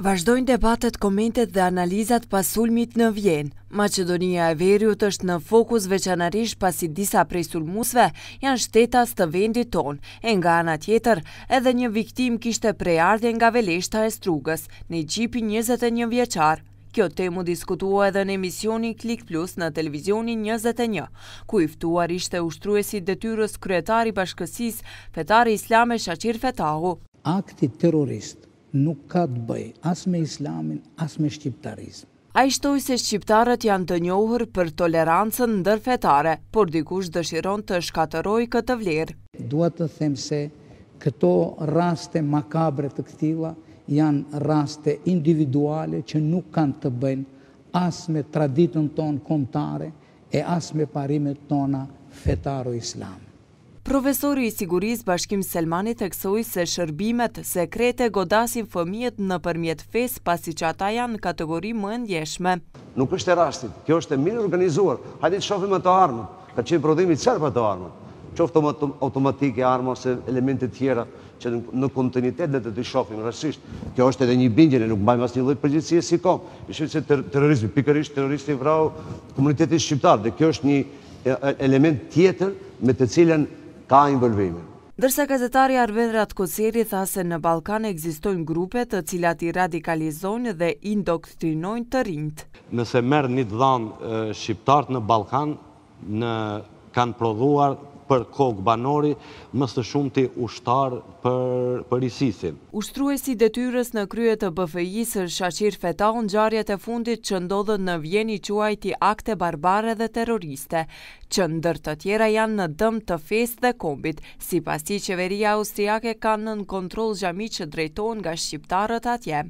Vazhdojnë debatet, komentet dhe analizat pas sulmit në Vjen. Macedonia e Veriut është në fokus veçanarish pasi disa prej sulmusve janë shtetas të vendit tonë. E nga ana tjetër, edhe një viktim kishte prej ardhe nga veleshta e strugës, në gjipi 21 vjeqarë. Kjo temu diskutua edhe në emisioni Klik Plus në televizionin 21, ku iftuar ishte ushtruesi detyrës kryetari bashkësis Fetari Islame Shachir Fetahu. Akti terroristë nuk ka të bëj, as me islamin, as me shqiptarizm. A i shtoj se shqiptarët janë të njohër për tolerancën ndërfetare, por dikush dëshiron të shkateroj këtë vlerë. Dua të them se këto raste makabre të këtila janë raste individuale që nuk kanë të bëjnë as me traditën tonë komtare e as me parimet tona fetaro islamë. Profesori i siguris bashkim Selmanit e kësoj se shërbimet sekrete godasin fëmijet në përmjet fes pasi që ata janë kategori më ndjeshme. Nuk është e rastit, kjo është e mirë organizuar. Hajdi të shofim e të armën, ka që i prodhimi qërë për të armën. Qoftë automatike armë ose elementit tjera që në kontinitet dhe të të shofim rësisht. Kjo është edhe një bingjene, nuk bajmë asë një lojtë përgjithësie si kom. Ishtë se terrorizmi, pikërisht terroristi vrau komunitetit shqiptar, Dhe kjo është një element tjetër me të cilën ka involvimin. Dërsa gazetari Arvendrat Ratkoceri tha se në Balkan egzistojnë grupe të cilat i radikalizojnë dhe indoktrinojnë të rinjt. Nëse merë një dhanë shqiptartë në Balkan, në kanë prodhuar për kokë banori, mësë të shumë të ushtarë për isisin. Ushtruesi detyres në kryet të BFI-së Shashir Fetau në gjarjet e fundit që ndodhën në vjeni quajti akte barbare dhe terroriste, që ndër të tjera janë në dëm të fest dhe kombit, si pasi qeveria austriake kanë në kontrol gjami që drejton nga shqiptarët atje.